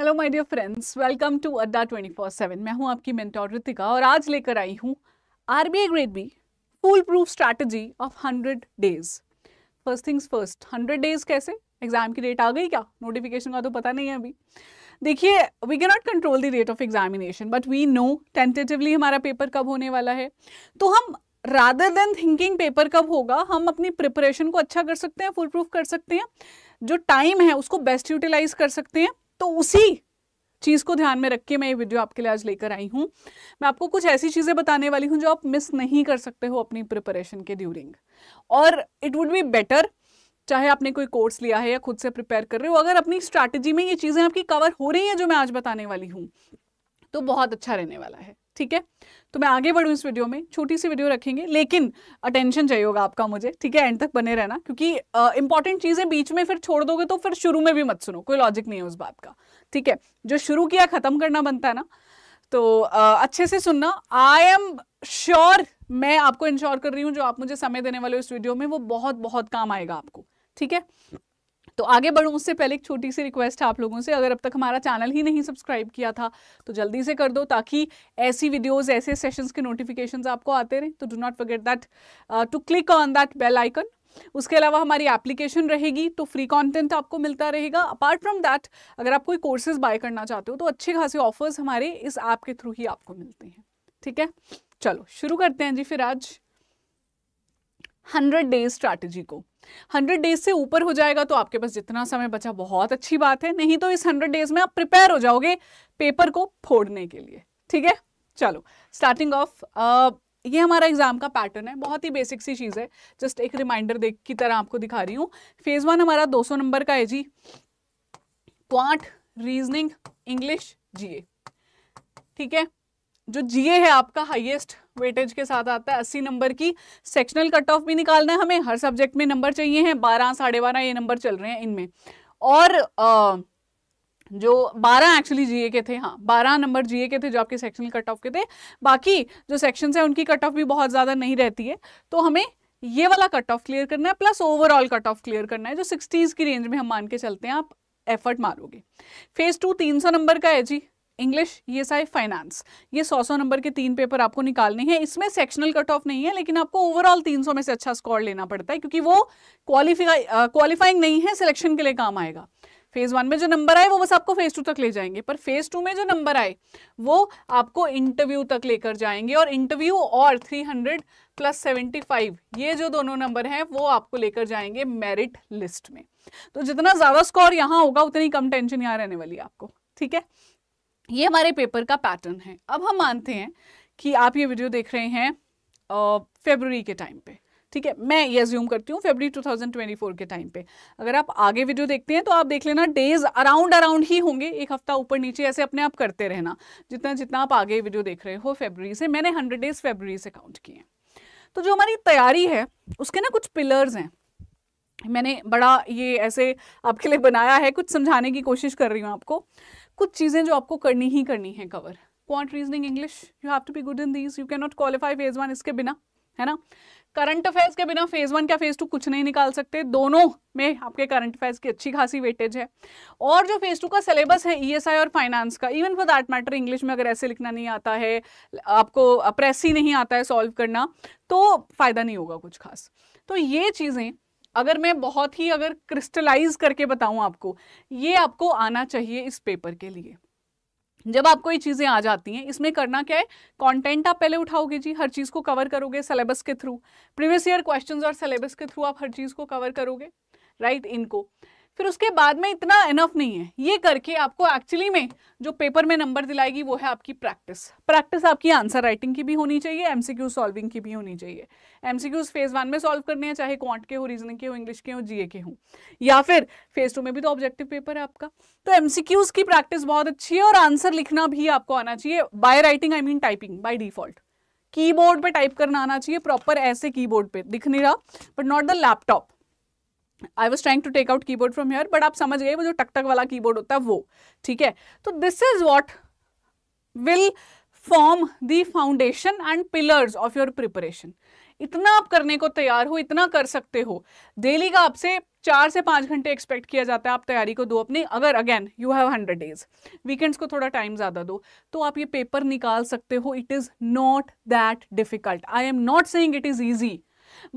Hello my dear friends welcome to Adda 24/7 मैं हूं आपकी मेंटोर रितिका और आज लेकर आई हूं RBI grade B full proof strategy of 100 days first things first 100 days कैसे एग्जाम की डेट आ गई क्या नोटिफिकेशन का तो पता नहीं है अभी देखिए we can not control the date of examination but we know tentatively हमारा पेपर कब होने वाला है तो हम रादर देन थिंकिंग पेपर कब होगा हम अपनी प्रिपरेशन को अच्छा कर सकते हैं फुल प्रूफ कर सकते हैं जो टाइम है उसको बेस्ट यूटिलाइज कर सकते हैं तो उसी चीज़ को ध्यान में रख के मैं ये वीडियो आपके लिए आज लेकर आई हूं मैं आपको कुछ ऐसी चीज़ें बताने वाली हूं जो आप मिस नहीं कर सकते हो अपनी प्रिपरेशन के ड्यूरिंग और इट वुड बी बेटर चाहे आपने कोई कोर्स लिया है या खुद से प्रिपेयर कर रहे हो अगर अपनी स्ट्रैटेजी में ये चीज़ें आपकी कवर हो रही हैं जो मैं आज बताने वाली हूँ तो बहुत अच्छा रहने वाला है ठीक है तो मैं आगे बढ़ूँ इस वीडियो में छोटी सी वीडियो रखेंगे लेकिन अटेंशन चाहिए होगा आपका मुझे ठीक है एंड तक बने रहना क्योंकि इंपॉर्टेंट चीज़ें बीच में फिर छोड़ दोगे तो फिर शुरू में भी मत सुनो कोई लॉजिक नहीं है उस बात का ठीक है जो शुरू किया ख़त्म करना बनता है ना तो uh, अच्छे से सुनना आई एम श्योर मैं आपको इंश्योर कर रही हूँ जो आप मुझे समय देने वाले इस वीडियो में वो बहुत बहुत काम आएगा आपको ठीक है तो आगे बढ़ूँ उससे पहले एक छोटी सी रिक्वेस्ट है आप लोगों से अगर अब तक हमारा चैनल ही नहीं सब्सक्राइब किया था तो जल्दी से कर दो ताकि ऐसी वीडियोज़ ऐसे सेशंस के नोटिफिकेशन आपको आते रहें तो do not forget that to click on that bell icon उसके अलावा हमारी एप्लीकेशन रहेगी तो फ्री कंटेंट आपको मिलता रहेगा अपार्ट फ्रॉम दैट अगर आप कोई कोर्सेज बाय करना चाहते हो तो अच्छे खासे ऑफर्स हमारे इस ऐप के थ्रू ही आपको मिलते हैं ठीक है चलो शुरू करते हैं जी फिर आज हंड्रेड डेज स्ट्रैटेजी को हंड्रेड डेज से ऊपर हो जाएगा तो आपके पास जितना समय बचा बहुत अच्छी बात है नहीं तो इस हंड्रेड डेज में आप प्रिपेयर हो जाओगे पेपर को फोड़ने के लिए ठीक है चलो स्टार्टिंग ऑफ ये हमारा एग्जाम का पैटर्न है बहुत ही बेसिक सी चीज़ है जस्ट एक रिमाइंडर देख की तरह आपको दिखा रही हूँ फेज़ वन हमारा 200 नंबर का है जी क्वांट रीजनिंग इंग्लिश जीए ठीक है जो जीए है आपका हाईएस्ट वेटेज के साथ आता है अस्सी नंबर की सेक्शनल कट ऑफ भी निकालना है हमें हर सब्जेक्ट में नंबर चाहिए हैं बारह साढ़े बारह ये नंबर चल रहे हैं इनमें और आ, जो 12 एक्चुअली जीए के थे हाँ 12 नंबर जीए के थे जो आपके सेक्शनल कट ऑफ के थे बाकी जो सेक्शन है उनकी कट ऑफ भी बहुत ज़्यादा नहीं रहती है तो हमें ये वाला कट ऑफ क्लियर करना है plus overall cut off clear करना है जो सिक्सटीज़ की रेंज में हम मान के चलते हैं आप एफर्ट मारोगे फेज़ टू तीन सौ नंबर का है जी इंग्लिश ये एस फाइनेंस ये सौ सौ नंबर के तीन पेपर आपको निकालने हैं इसमें सेक्शनल कट ऑफ नहीं है लेकिन आपको ओवरऑल तीन सौ में से अच्छा स्कोर लेना पड़ता है क्योंकि वो क्वालिफाई क्वालिफाइंग नहीं है सिलेक्शन के लिए काम आएगा फेज वन में जो नंबर आए वो बस आपको फेज टू तक ले जाएंगे पर फेज टू में जो नंबर आए वो आपको इंटरव्यू तक लेकर जाएंगे और इंटरव्यू और 300 प्लस 75 ये जो दोनों नंबर हैं वो आपको लेकर जाएंगे मेरिट लिस्ट में तो जितना ज़्यादा स्कोर यहाँ होगा उतनी कम टेंशन यहाँ रहने वाली आपको ठीक है ये हमारे पेपर का पैटर्न है अब हम मानते हैं कि आप ये वीडियो देख रहे हैं फेबररी के टाइम पे ठीक है मैं ये ज्यूम करती हूँ फेबररी 2024 के टाइम पे अगर आप आगे वीडियो देखते हैं तो आप देख लेना डेज अराउंड अराउंड ही होंगे एक हफ्ता ऊपर नीचे ऐसे अपने आप करते रहना जितना जितना आप आगे वीडियो देख रहे हो फेबररी से मैंने हंड्रेड डेज फेबररी से काउंट किए हैं तो जो हमारी तैयारी है उसके ना कुछ पिलर्स हैं मैंने बड़ा ये ऐसे आपके लिए बनाया है कुछ समझाने की कोशिश कर रही हूँ आपको कुछ चीज़ें जो आपको करनी ही करनी है cover quant reasoning English you have to be good in these you can not qualify phase one इसके बिना है ना करंट अफेयर्स के बिना फेज वन क्या फेज टू कुछ नहीं निकाल सकते दोनों में आपके करंट अफेयर्स की अच्छी खासी वेटेज है और जो फेज टू का सिलेबस है ईएसआई e और फाइनेंस का even for that matter English में अगर ऐसे लिखना नहीं आता है आपको प्रेस ही नहीं आता है सॉल्व करना तो फ़ायदा नहीं होगा कुछ खास तो ये चीज़ें अगर मैं बहुत ही अगर क्रिस्टलाइज करके बताऊं आपको ये आपको आना चाहिए इस पेपर के लिए जब आपको ये चीज़ें आ जाती हैं इसमें करना क्या है कंटेंट आप पहले उठाओगे जी हर चीज़ को कवर करोगे सिलेबस के थ्रू प्रीवियस ईयर क्वेश्चंस और सिलेबस के थ्रू आप हर चीज़ को कवर करोगे राइट right? इनको फिर उसके बाद में इतना इनफ नहीं है ये करके आपको एक्चुअली में जो पेपर में नंबर दिलाएगी वो है आपकी प्रैक्टिस प्रैक्टिस आपकी आंसर राइटिंग की भी होनी चाहिए एमसीक्यू सॉल्विंग की भी होनी चाहिए एमसीक्यूज फेज वन में सॉल्व करने हैं चाहे क्वांट के हो रीजनिंग के हो इंग्लिश के हो जीए के हो या फिर फेज टू में भी तो ऑब्जेक्टिव पेपर है आपका तो एमसीक्यूज की प्रैक्टिस बहुत अच्छी है और आंसर लिखना भी आपको आना चाहिए by writing I mean typing by default keyboard पे टाइप करना आना चाहिए प्रॉपर ऐसे कीबोर्ड पे दिख नहीं रहा but not the laptop I was trying to take out keyboard from here but आप समझ गए वो जो टकटक वाला की बोर्ड होता है वो ठीक है तो this is what will form the foundation and pillars of your preparation इतना आप करने को तैयार हो इतना कर सकते हो डेली का आपसे चार से पांच घंटे एक्सपेक्ट किया जाता है आप तैयारी को दो अपने अगर again you have hundred days weekends को थोड़ा टाइम ज़्यादा दो तो आप ये पेपर निकाल सकते हो it is not that difficult I am not saying it is easy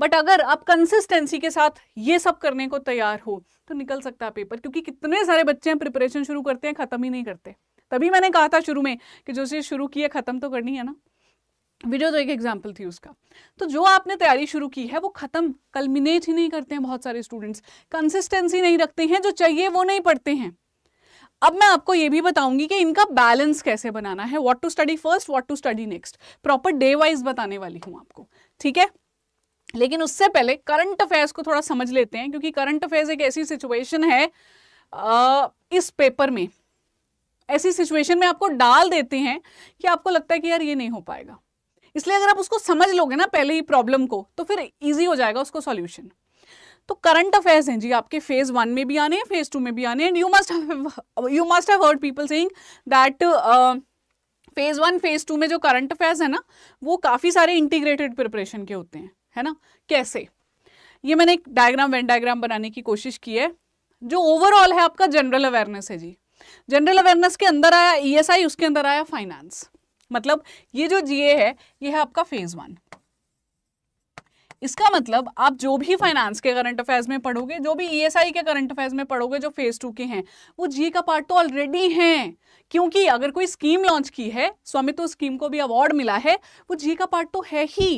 but अगर आप कंसिस्टेंसी के साथ ये सब करने को तैयार हो तो निकल सकता है पेपर क्योंकि कितने सारे बच्चे हैं प्रिपरेशन शुरू करते हैं ख़त्म ही नहीं करते तभी मैंने कहा था शुरू में कि जो चीज़ शुरू की है ख़त्म तो करनी है ना वीडियो तो एक एग्जाम्पल थी उसका तो जो आपने तैयारी शुरू की है वो ख़त्म कलमिनेट ही नहीं करते हैं बहुत सारे स्टूडेंट्स कंसिस्टेंसी नहीं रखते हैं जो चाहिए वो नहीं पढ़ते हैं अब मैं आपको ये भी बताऊंगी कि इनका बैलेंस कैसे बनाना है what to study first what to study next proper day wise बताने वाली हूँ आपको ठीक है लेकिन उससे पहले करंट अफेयर्स को थोड़ा समझ लेते हैं क्योंकि करंट अफेयर्स एक ऐसी सिचुएशन है इस पेपर में ऐसी सिचुएशन में आपको डाल देते हैं कि आपको लगता है कि यार ये नहीं हो पाएगा इसलिए अगर आप उसको समझ लोगे ना पहले ही प्रॉब्लम को तो फिर इजी हो जाएगा उसको सॉल्यूशन तो करंट अफेयर्स हैं जी आपके फेज वन में भी आने हैं फेज टू में भी आने and you must you must have heard people saying that phase one phase two में जो करंट अफेयर्स है ना वो काफ़ी सारे इंटीग्रेटेड प्रिपरेशन के होते हैं है ना कैसे ये मैंने एक डायग्राम वेन डायग्राम बनाने की कोशिश की है जो ओवरऑल है आपका जनरल अवेयरनेस है जी जनरल अवेयरनेस के अंदर आया ईएसआई e उसके अंदर आया फाइनेंस मतलब ये जो जीए है ये है आपका फेज वन इसका मतलब आप जो भी फाइनेंस के करंट अफेयर्स में पढ़ोगे जो भी ईएसआई e के करंट अफेयर्स में पढ़ोगे जो फेज टू के हैं वो जीए का पार्ट तो ऑलरेडी है क्योंकि अगर कोई स्कीम लॉन्च की है स्वामित्व स्कीम को भी अवार्ड मिला है वो जीए का पार्ट तो है ही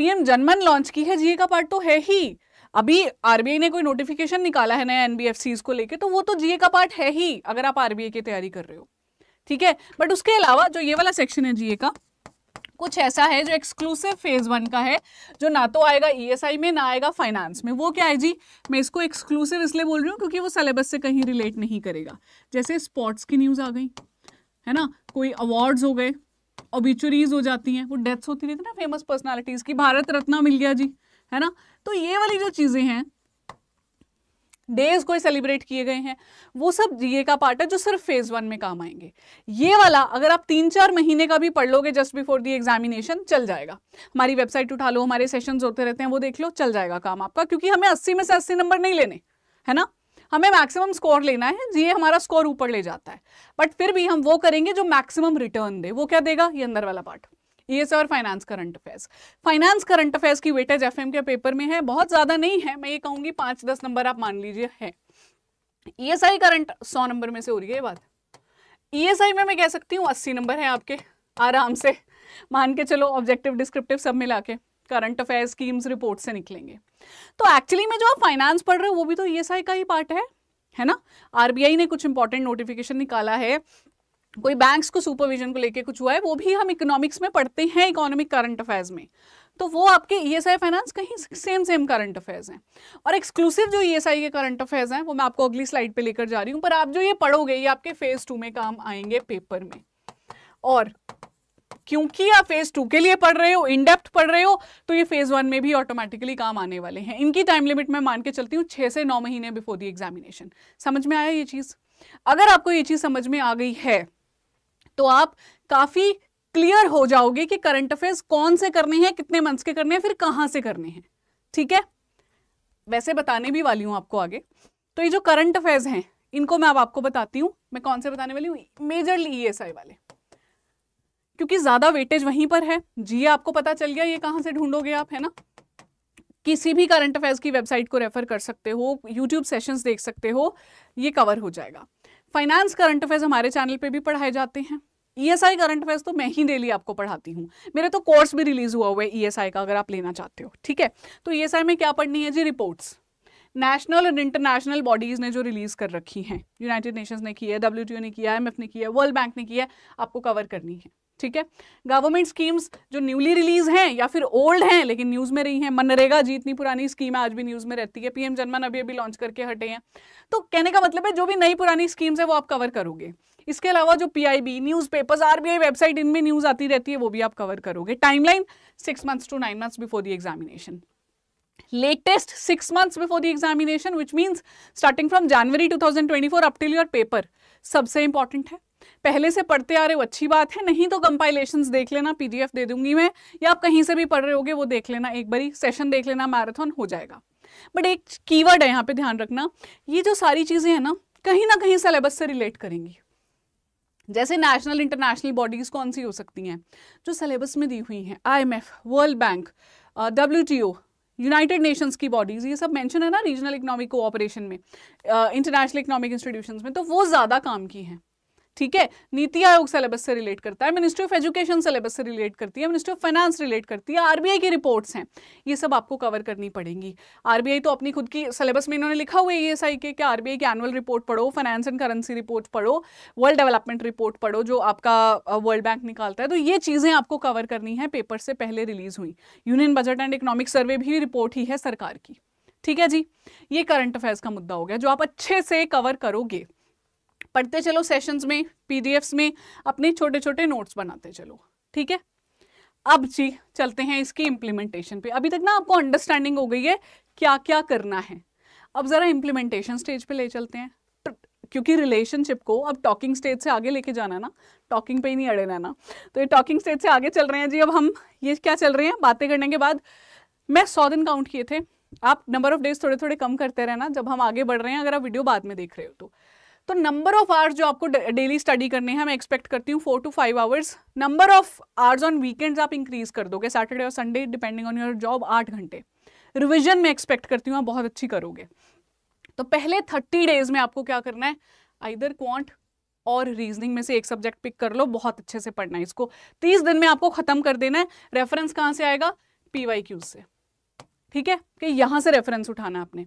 पीएम जनमन लॉन्च की है जीए का पार्ट तो है ही अभी आरबीआई ने कोई नोटिफिकेशन निकाला है नया एनबीएफसी को लेके तो वो तो जीए का पार्ट है ही अगर आप आरबीआई की तैयारी कर रहे हो ठीक है बट उसके अलावा जो ये वाला सेक्शन है जीए का कुछ ऐसा है जो एक्सक्लूसिव फेज वन का है जो ना तो आएगा ईएसआई e में ना आएगा फाइनेंस में वो क्या है जी मैं इसको एक्सक्लूसिव इसलिए बोल रही हूँ क्योंकि वो सिलेबस से कहीं रिलेट नहीं करेगा जैसे स्पोर्ट्स की न्यूज़ आ गई है ना कोई अवार्ड्स हो गए ओबिचुरीज हो जाती हैं वो डेथ्स होती रहती ना फेमस पर्सनालिटीज़ की भारत रत्न मिल गया जी है ना तो ये वाली जो चीज़ें हैं डेज कोई सेलिब्रेट किए गए हैं वो सब जीए का पार्ट है जो सिर्फ फेज वन में काम आएंगे ये वाला अगर आप तीन चार महीने का भी पढ़ लोगे जस्ट बिफोर दी एग्जामिनेशन चल जाएगा हमारी वेबसाइट उठा लो हमारे सेशंस होते रहते हैं वो देख लो चल जाएगा काम आपका क्योंकि हमें 80 में से 80 नंबर नहीं लेने है ना हमें मैक्सिमम स्कोर लेना है ये हमारा स्कोर ऊपर ले जाता है बट फिर भी हम वो करेंगे जो मैक्सिमम रिटर्न दे वो क्या देगा ये अंदर वाला पार्ट ये sir finance current affairs finance current affairs की वेटेज एफ के पेपर में है बहुत ज़्यादा नहीं है मैं ये कहूंगी पांच दस नंबर आप मान लीजिए है ई एस आई करंट सौ नंबर में से हो रही है बात ई एस आई में मैं कह सकती हूँ अस्सी नंबर है आपके आराम से मान के चलो ऑब्जेक्टिव डिस्क्रिप्टिव सब मिला के करंट अफेयर स्कीम्स रिपोर्ट से निकलेंगे तो एक्चुअली में जो आप फाइनेंस पढ़ रहे हो वो भी तो ई e का ही पार्ट है है ना आरबीआई ने कुछ इंपॉर्टेंट नोटिफिकेशन निकाला है कोई बैंक्स को सुपरविजन को लेके कुछ हुआ है वो भी हम इकोनॉमिक्स में पढ़ते हैं इकोनॉमिक करंट अफेयर्स में तो वो आपके ई एस आई फाइनेंस कहीं सेम सेम करंट अफेयर्स हैं और एक्सक्लूसिव जो ई एस आई के करंट अफेयर्स हैं वो मैं आपको अगली स्लाइड पे लेकर जा रही हूँ पर आप जो ये पढ़ोगे ये आपके फेज टू में काम आएंगे पेपर में और क्योंकि आप फेज टू के लिए पढ़ रहे हो इनडेप्थ पढ़ रहे हो तो ये फेज वन में भी ऑटोमेटिकली काम आने वाले हैं इनकी टाइम लिमिट मैं मान के चलती हूँ छह से नौ महीने बिफोर दी एग्जामिनेशन समझ में आया ये चीज़ अगर आपको ये चीज़ समझ में आ गई है तो आप काफ़ी क्लियर हो जाओगे कि करंट अफेयर्स कौन से करने हैं कितने मंथ्स के करने हैं फिर कहां से करने हैं ठीक है वैसे बताने भी वाली हूं आपको आगे तो ये जो करंट अफेयर्स हैं इनको मैं अब आपको बताती हूँ मैं कौन से बताने वाली हूँ मेजरली ईएसआई e वाले क्योंकि ज़्यादा वेटेज वहीं पर है जी आपको पता चल गया ये कहाँ से ढूंढोगे आप है ना किसी भी करंट अफेयर्स की वेबसाइट को रेफर कर सकते हो यूट्यूब सेशंस देख सकते हो ये कवर हो जाएगा फाइनेंस करंट अफेयर्स हमारे चैनल पे भी पढ़ाए जाते हैं ई करंट अफेयर्स तो मैं ही डेली आपको पढ़ाती हूँ मेरे तो कोर्स भी रिलीज हुआ हुआ है ई e का अगर आप लेना चाहते हो ठीक है तो ई e में क्या पढ़नी है जी reports national and international bodies ने जो रिलीज़ कर रखी हैं यूनाइटेड नेशंस ने किया है डब्ल्यू ने किया है एम ने किया है वर्ल्ड बैंक ने किया है आपको कवर करनी है ठीक है गवर्नमेंट स्कीम्स जो न्यूली रिलीज हैं या फिर ओल्ड हैं लेकिन न्यूज़ में रही हैं मनरेगा जी इतनी पुरानी स्कीम है आज भी न्यूज़ में रहती है पीएम जनमन अभी अभी लॉन्च करके हटे हैं तो कहने का मतलब है जो भी नई पुरानी स्कीम्स है वो आप कवर करोगे इसके अलावा जो P I B news papers RBI website इनमें न्यूज़ आती रहती है वो भी आप कवर करोगे timeline six months to nine months before the examination latest before the examination which means starting from January two thousand twenty four uptil your paper सबसे important है पहले से पढ़ते आ रहे हो अच्छी बात है नहीं तो कंपाइलेशंस देख लेना पीडीएफ दे दूंगी मैं या आप कहीं से भी पढ़ रहे होगे वो देख लेना एक बारी सेशन देख लेना मैराथन हो जाएगा बट एक कीवर्ड है यहाँ पे ध्यान रखना ये जो सारी चीज़ें हैं ना कहीं ना कहीं सिलेबस से रिलेट करेंगी जैसे नेशनल इंटरनेशनल बॉडीज कौन सी हो सकती हैं जो सिलेबस में दी हुई हैं IMF, world bank W United Nations की बॉडीज ये सब मेंशन है ना रीजनल इकोनॉमिक कोऑपरेशन में इंटरनेशनल इकोनॉमिक इंस्टीट्यूशंस में तो वो ज़्यादा काम की हैं ठीक है नीति आयोग सिलेबस से रिलेट करता है मिनिस्ट्री ऑफ एजुकेशन सिलेबस से रिलेट करती है मिनिस्ट्री ऑफ फाइनेंस रिलेट करती है आरबीआई की रिपोर्ट्स हैं ये सब आपको कवर करनी पड़ेंगी आरबीआई तो अपनी खुद की सिलेबस में इन्होंने लिखा हुआ है ई e के कि आरबीआई की एनुअल रिपोर्ट पढ़ो फाइनेंस एंड करेंसी रिपोर्ट पढ़ो वर्ल्ड डेवलपमेंट रिपोर्ट पढ़ो जो आपका वर्ल्ड बैंक निकालता है तो ये चीज़ें आपको कवर करनी है पेपर से पहले रिलीज हुई union budget and economic survey भी रिपोर्ट ही है सरकार की ठीक है जी ये करंट अफेयर्स का मुद्दा हो गया जो आप अच्छे से कवर करोगे पढ़ते चलो सेशंस में पीडीएफ्स में अपने छोटे छोटे नोट्स बनाते चलो ठीक है अब जी चलते हैं इसकी इम्प्लीमेंटेशन पे अभी तक ना आपको अंडरस्टैंडिंग हो गई है क्या क्या करना है अब ज़रा इम्प्लीमेंटेशन स्टेज पे ले चलते हैं क्योंकि रिलेशनशिप को अब टॉकिंग स्टेज से आगे लेके जाना ना टॉकिंग पे ही नहीं अड़े रहना तो ये टॉकिंग स्टेज से आगे चल रहे हैं जी अब हम ये क्या चल रहे हैं बातें करने के बाद मैं सौ दिन काउंट किए थे आप नंबर ऑफ डेज थोड़े थोड़े कम करते रहना जब हम आगे बढ़ रहे हैं अगर आप वीडियो बाद में देख रहे हो तो तो नंबर ऑफ आवर्स जो आपको डेली स्टडी करने हैं मैं एक्सपेक्ट करती हूँ four to five hours number of hours on weekends आप इंक्रीज कर दोगे सैटरडे और Sunday depending on your job आठ घंटे रिविजन में एक्सपेक्ट करती हूँ आप बहुत अच्छी करोगे तो पहले थर्टी डेज में आपको क्या करना है आइदर क्वांट और रीजनिंग में से एक सब्जेक्ट पिक कर लो बहुत अच्छे से पढ़ना है इसको तीस दिन में आपको खत्म कर देना है रेफरेंस कहाँ से आएगा पी से ठीक है कि यहाँ से रेफरेंस उठाना आपने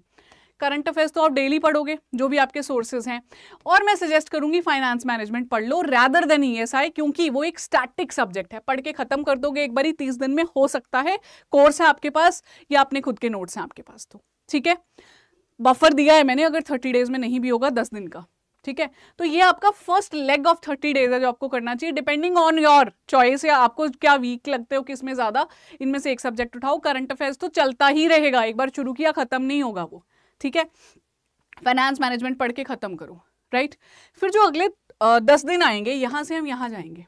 करंट अफेयर्स तो आप डेली पढ़ोगे जो भी आपके सोर्सेज हैं और मैं सजेस्ट करूंगी फाइनेंस मैनेजमेंट पढ़ लो रैदर देन ई क्योंकि वो एक स्टैटिक सब्जेक्ट है पढ़ के खत्म कर दोगे एक बार ही तीस दिन में हो सकता है कोर्स है आपके पास या अपने खुद के नोट्स हैं आपके पास तो ठीक है बफर दिया है मैंने अगर थर्टी डेज में नहीं भी होगा दस दिन का ठीक है तो ये आपका first leg of thirty days है जो आपको करना चाहिए डिपेंडिंग ऑन योर चॉइस या आपको क्या वीक लगते हो किसमें ज्यादा इनमें से एक सब्जेक्ट उठाओ करंट अफेयर्स तो चलता ही रहेगा एक बार शुरू किया खत्म नहीं होगा वो ठीक है फाइनेंस मैनेजमेंट पढ़ के ख़त्म करो राइट फिर जो अगले दस दिन आएंगे यहाँ से हम यहाँ जाएंगे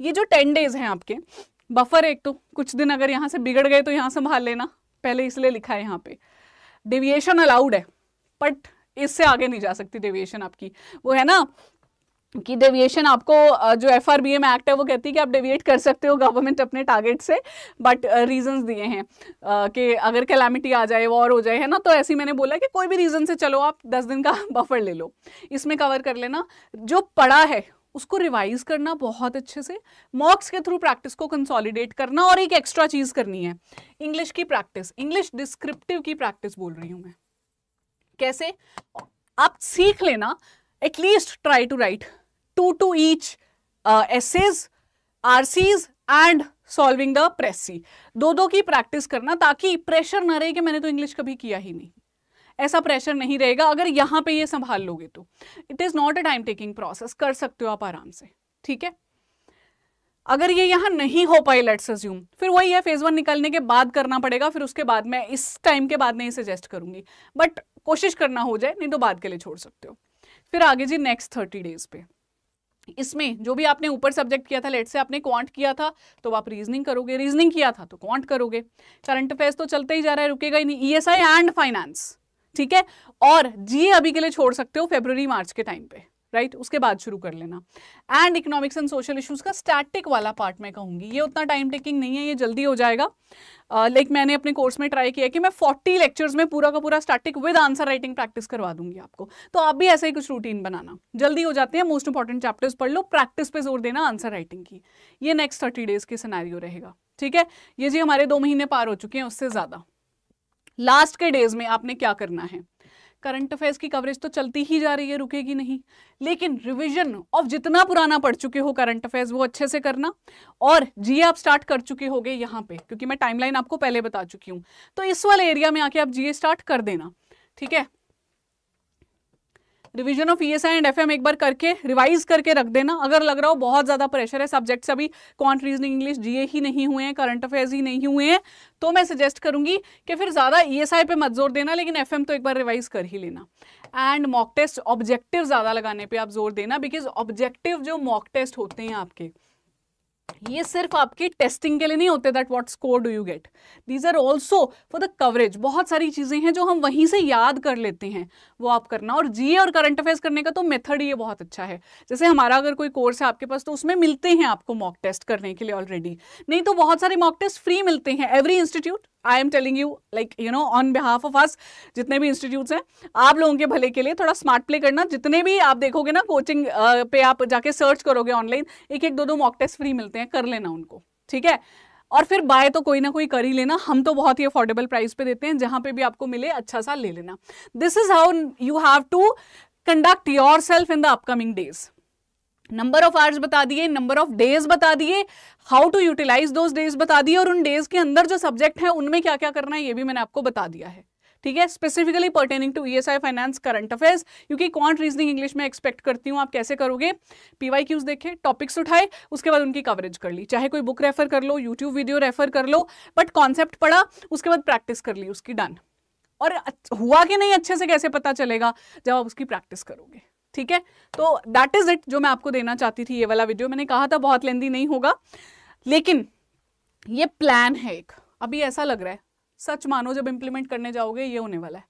ये जो टेन डेज हैं आपके बफर एक तो कुछ दिन अगर यहां से बिगड़ गए तो यहां संभाल लेना पहले इसलिए लिखा है यहाँ पे डेविएशन अलाउड है बट इससे आगे नहीं जा सकती डेविएशन आपकी वो है ना कि डेविएशन आपको जो F R B M act है वो कहती है कि आप डेविएट कर सकते हो गवर्नमेंट अपने टारगेट से बट रीजंस दिए हैं कि अगर कैलामिटी आ जाए वॉर हो जाए है ना तो ऐसे मैंने बोला कि कोई भी रीज़न से चलो आप दस दिन का बफर ले लो इसमें कवर कर लेना जो पड़ा है उसको रिवाइज करना बहुत अच्छे से मॉक्स के थ्रू प्रैक्टिस को कंसोलिडेट करना और एक एक्स्ट्रा चीज़ करनी है इंग्लिश की प्रैक्टिस इंग्लिश डिस्क्रिप्टिव की प्रैक्टिस बोल रही हूँ मैं कैसे आप सीख लेना at least try to write two to each uh, essays, RCs and solving the precis दो दो की प्रैक्टिस करना ताकि प्रेशर ना रहे कि मैंने तो इंग्लिश कभी किया ही नहीं ऐसा प्रेशर नहीं रहेगा अगर यहाँ पे ये संभाल लोगे तो it is not a time taking process कर सकते हो आप आराम से ठीक है अगर ये यहाँ नहीं हो पाए लेट्स अज्यूम फिर वही है फेज़ वन निकलने के बाद करना पड़ेगा फिर उसके बाद मैं इस टाइम के बाद नहीं सजेस्ट करूंगी बट कोशिश करना हो जाए नहीं तो बाद के लिए छोड़ सकते हो फिर आगे जी नेक्स्ट थर्टी डेज पे इसमें जो भी आपने ऊपर सब्जेक्ट किया था लेट से आपने क्वांट किया था तो आप रीजनिंग करोगे रीजनिंग किया था तो क्वांट करोगे करंट अफेयर्स तो चलते ही जा रहा है रुकेगा ही नहीं ईएसआई एंड फाइनेंस ठीक है और जी अभी के लिए छोड़ सकते हो फेब्रवरी मार्च के टाइम पे राइट right? उसके बाद शुरू कर लेना and economics and social issues का स्टैटिक वाला पार्ट मैं कहूंगी ये उतना टाइम टेकिंग नहीं है ये जल्दी हो जाएगा लाइक uh, मैंने अपने कोर्स में ट्राई किया कि मैं 40 लेक्चर्स में पूरा का पूरा static with answer writing practice करवा दूंगी आपको तो आप भी ऐसे ही कुछ रूटीन बनाना जल्दी हो जाते हैं मोस्ट इंपॉर्टेंट चैप्टर्स पढ़ लो प्रैक्टिस पे जोर देना आंसर राइटिंग की ये नेक्स्ट थर्टी डेज के सिनेरियो रहेगा ठीक है ये जी हमारे दो महीने पार हो चुके हैं उससे ज़्यादा लास्ट के डेज में आपने क्या करना है करंट अफेयर्स की कवरेज तो चलती ही जा रही है रुकेगी नहीं लेकिन रिविजन ऑफ जितना पुराना पढ़ चुके हो करंट अफेयर्स वो अच्छे से करना और जीए आप स्टार्ट कर चुके होगे यहाँ पे क्योंकि मैं टाइमलाइन आपको पहले बता चुकी हूँ तो इस वाले एरिया में आके आप जीए स्टार्ट कर देना ठीक है revision of ESI and FM एक बार करके रिवाइज करके रख देना अगर लग रहा हो बहुत ज़्यादा प्रेशर है सब्जेक्ट से अभी कॉन्ट रीजनिंग इंग्लिश जीए ही नहीं हुए हैं करंट अफेयर्स ही नहीं हुए हैं तो मैं सजेस्ट करूंगी कि फिर ज़्यादा ईएसआई e पे मत जोर देना लेकिन एफएम तो एक बार रिवाइज कर ही लेना एंड मॉक टेस्ट ऑब्जेक्टिव ज़्यादा लगाने पर आप जोर देना बिकॉज ऑब्जेक्टिव जो मॉक टेस्ट होते हैं आपके ये सिर्फ आपकी टेस्टिंग के लिए नहीं होते that what score do you get these are also for the coverage बहुत सारी चीज़ें हैं जो हम वहीं से याद कर लेते हैं वो आप करना और जीए और करंट अफेयर्स करने का तो मेथड ये बहुत अच्छा है जैसे हमारा अगर कोई कोर्स है आपके पास तो उसमें मिलते हैं आपको मॉक टेस्ट करने के लिए ऑलरेडी नहीं तो बहुत सारे मॉक टेस्ट फ्री मिलते हैं every institute I am telling you like you know on behalf of us जितने भी इंस्टीट्यूट्स हैं आप लोगों के भले के लिए थोड़ा स्मार्ट प्ले करना जितने भी आप देखोगे ना कोचिंग पे आप जाके सर्च करोगे ऑनलाइन एक एक दो दो मॉक टेस्ट फ्री मिलते हैं कर लेना उनको ठीक है और फिर बाय तो कोई ना कोई कर ही लेना हम तो बहुत ही अफोर्डेबल प्राइस पे देते हैं जहाँ पे भी आपको मिले अच्छा सा ले लेना this is how you have to conduct yourself in the upcoming days number of hours बता दिए नंबर ऑफ डेज बता दिए how to utilize those days बता दिए और उन डेज के अंदर जो सब्जेक्ट है उनमें क्या क्या करना है ये भी मैंने आपको बता दिया है ठीक है specifically pertaining to ESI finance current affairs क्योंकि कौन रीजनिंग इंग्लिश में एक्सपेक्ट करती हूँ आप कैसे करोगे पीवाई क्यूज देखे टॉपिक्स उठाए उसके बाद उनकी कवरेज कर ली चाहे कोई बुक रेफर कर लो यूट्यूब वीडियो रेफर कर लो बट कॉन्सेप्ट पढ़ा उसके बाद प्रैक्टिस कर ली उसकी डन और हुआ कि नहीं अच्छे से कैसे पता चलेगा जब आप उसकी प्रैक्टिस करोगे ठीक है तो दैट इज़ इट जो मैं आपको देना चाहती थी ये वाला वीडियो मैंने कहा था बहुत लेंदी नहीं होगा लेकिन ये प्लान है एक अभी ऐसा लग रहा है सच मानो जब इंप्लीमेंट करने जाओगे ये होने वाला है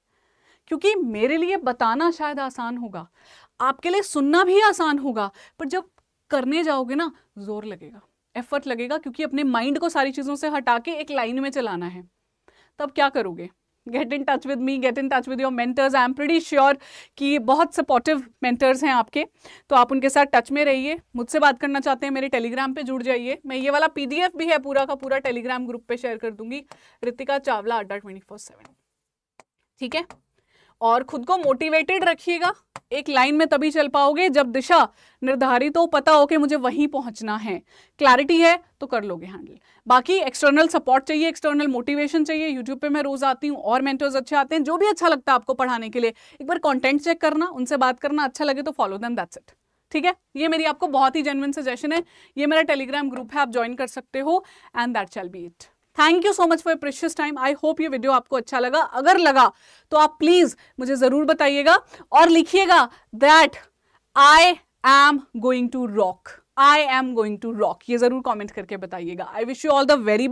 क्योंकि मेरे लिए बताना शायद आसान होगा आपके लिए सुनना भी आसान होगा पर जब करने जाओगे ना जोर लगेगा एफर्ट लगेगा क्योंकि अपने माइंड को सारी चीज़ों से हटा के एक लाइन में चलाना है तब क्या करोगे get in touch with me get in touch with your mentors I am pretty sure कि बहुत सपोर्टिव मेंटर्स हैं आपके तो आप उनके साथ टच में रहिए मुझसे बात करना चाहते हैं मेरे टेलीग्राम पे जुड़ जाइए मैं ये वाला पीडीएफ भी है पूरा का पूरा टेलीग्राम ग्रुप पे शेयर कर दूंगी रितिका चावला अड्डा ट्वेंटी फोर सेवन ठीक है और खुद को मोटिवेटेड रखिएगा एक लाइन में तभी चल पाओगे जब दिशा निर्धारित हो पता हो कि मुझे वहीं पहुंचना है क्लैरिटी है तो कर लोगे हैंडल बाकी एक्सटर्नल सपोर्ट चाहिए एक्सटर्नल मोटिवेशन चाहिए यूट्यूब पे मैं रोज आती हूँ और मेंटर्स अच्छे आते हैं जो भी अच्छा लगता है आपको पढ़ाने के लिए एक बार कॉन्टेंट चेक करना उनसे बात करना अच्छा लगे तो फॉलो दैन दैट्स इट ठीक है ये मेरी आपको बहुत ही जेनविन सजेशन है ये मेरा टेलीग्राम ग्रुप है आप ज्वाइन कर सकते हो and that shall be it thank you so much for precious time I hope ये वीडियो आपको अच्छा लगा अगर लगा तो आप प्लीज़ मुझे ज़रूर बताइएगा और लिखिएगा that I am going to rock I am going to rock ये ज़रूर कॉमेंट करके बताइएगा I wish you all the very